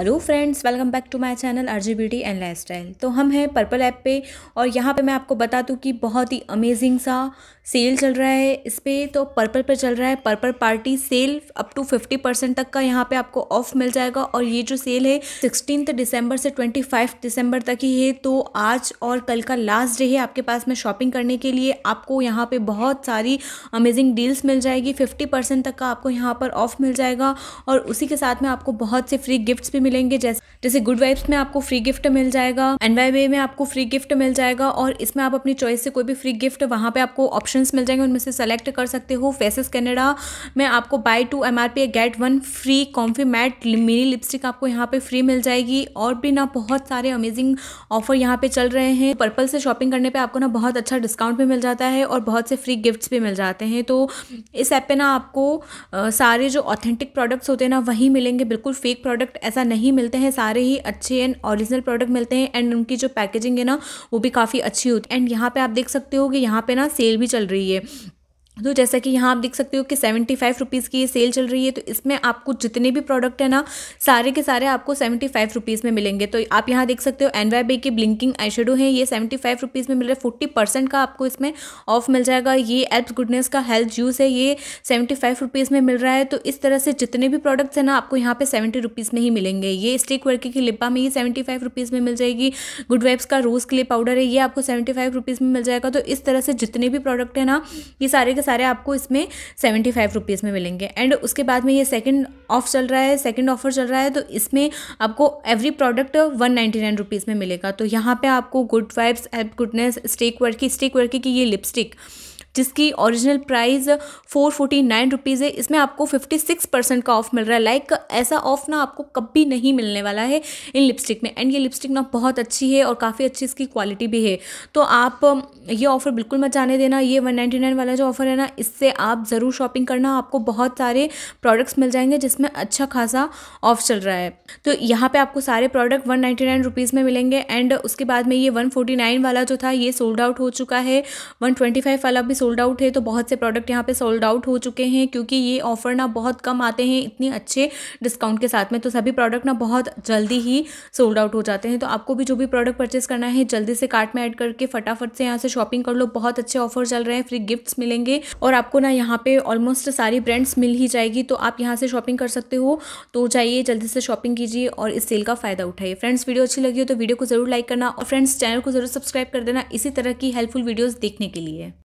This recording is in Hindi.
hello friends welcome back to my channel R G beauty and life style तो हम हैं पर्पल ऐप पे और यहाँ पे मैं आपको बता दूँ कि बहुत ही अमेजिंग सा सेल चल रहा है इस पर तो पर्पल पे चल रहा है purple party sale up to fifty percent तक का यहाँ पे आपको ऑफ मिल जाएगा और ये जो सेल है सिक्सटीन दिसंबर से ट्वेंटी दिसंबर तक ही है तो आज और कल का लास्ट डे है आपके पास में शॉपिंग करने के लिए आपको यहाँ पर बहुत सारी अमेजिंग डील्स मिल जाएगी फिफ्टी तक का आपको यहाँ पर ऑफ मिल जाएगा और उसी के साथ में आपको बहुत से फ्री गिफ्ट्स भी मिलेंगे जैसे जैसे गुड वाइब्स में आपको फ्री गिफ्ट मिल जाएगा एन वाई वे में आपको फ्री गिफ्ट मिल जाएगा और इसमें आप अपनी चॉइस से कोई भी फ्री गिफ्ट वहाँ पे आपको ऑप्शन मिल जाएंगे उनमें से सेलेक्ट कर सकते हो फेसेस कैनेडा में आपको buy two M R get one free comfy matte mini lipstick आपको यहाँ पे फ्री मिल जाएगी और भी ना बहुत सारे अमेजिंग ऑफर यहाँ पे चल रहे हैं पर्पल से शॉपिंग करने पर आपको ना बहुत अच्छा डिस्काउंट भी मिल जाता है और बहुत से फ्री गिफ्ट्स भी मिल जाते हैं तो इस ऐप पर ना आपको सारे जो ऑथेंटिक प्रोडक्ट्स होते हैं ना वही मिलेंगे बिल्कुल फेक प्रोडक्ट ऐसा नहीं मिलते हैं सारे ही अच्छे एंड ओरिजिनल प्रोडक्ट मिलते हैं एंड उनकी जो पैकेजिंग है ना वो भी काफ़ी अच्छी होती है एंड यहाँ पे आप देख सकते हो कि यहाँ पे ना सेल भी चल रही है तो जैसा कि यहाँ आप देख सकते हो कि सेवेंटी फाइव रुपीज़ की ये सेल चल रही है तो इसमें आपको जितने भी प्रोडक्ट है ना सारे के सारे आपको सेवेंटी फाइव रुपीज़ में मिलेंगे तो आप यहाँ देख सकते हो N Y B K blinking eye shadow है ये सेवेंटी फाइव रुपीज़ में मिल रहा है फोर्टी परसेंट का आपको इसमें ऑफ मिल जाएगा ये एल्प गुडनेस का हेल्थ जूस है ये सेवेंटी फाइव रुपीज़ में मिल रहा है तो इस तरह से जितने भी प्रोडक्ट्स हैं ना आपको यहाँ पर सेवेंटी रुपीज़ में ही मिलेंगे ये स्टिक वर्क की लिपा में ये सेवेंटी फाइव रुपीज़ में मिल जाएगी गुड वाइब्स का रोज़ के लिए पाउडर है ये आपको सेवेंटी फाइव रुपीज़ में मिल जाएगा तो इस तरह से जितने भी प्रोडक्ट है ना ये सारे के सारे आपको इसमें सेवेंटी फाइव रुपीज़ में मिलेंगे एंड उसके बाद में ये सेकेंड ऑफ चल रहा है सेकेंड ऑफर चल रहा है तो इसमें आपको every product one ninety nine rupees में मिलेगा तो यहाँ पर आपको गुड वाइब्स एप गुडनेस स्टेक वर्की स्टिक स्टेक की ये लिपस्टिक जिसकी original price four forty nine rupees है इसमें आपको फिफ्टी सिक्स परसेंट का ऑफ मिल रहा है लाइक ऐसा ऑफ ना आपको कभी नहीं मिलने वाला है इन लिपस्टिक में एंड ये लिपस्टिक ना बहुत अच्छी है और काफ़ी अच्छी इसकी क्वालिटी भी है तो आप ये ऑफ़र बिल्कुल मत जाने देना ये वन नाइन्टी नाइन वाला जो ऑफ़र है ना इससे आप ज़रूर शॉपिंग करना आपको बहुत सारे प्रोडक्ट्स मिल जाएंगे जिसमें अच्छा खासा ऑफ चल रहा है तो यहाँ पर आपको सारे product one ninety nine rupees में मिलेंगे एंड उसके बाद में ये वन फोर्टी नाइन वाला जो था ये सोल्ड आउट हो चुका है वन ट्वेंटी फाइव वाला भी सोल्ड आउट है तो बहुत से प्रोडक्ट यहाँ पे सोल्ड आउट हो चुके हैं क्योंकि ये ऑफ़र ना बहुत कम आते हैं इतने अच्छे डिस्काउंट के साथ में तो सभी प्रोडक्ट ना बहुत जल्दी ही सोल्ड आउट हो जाते हैं तो आपको भी जो भी प्रोडक्ट परचेस करना है जल्दी से कार्ट में ऐड करके फटाफट से यहाँ से शॉपिंग कर लो बहुत अच्छे ऑफर चल रहे हैं फ्री गिफ्ट्स मिलेंगे और आपको ना यहाँ पे ऑलमोस्ट सारी ब्रांड्स मिल ही जाएगी तो आप यहाँ से शॉपिंग कर सकते हो तो जाइए जल्दी से शॉपिंग कीजिए और इस सेल का फ़ायदा उठाइए फ्रेंड्स वीडियो अच्छी लगी हो तो वीडियो को ज़रूर लाइक करना और फ्रेंड्स चैनल को ज़रूर सब्सक्राइब कर देना इसी तरह की हेल्पफुल वीडियोज़ देखने के लिए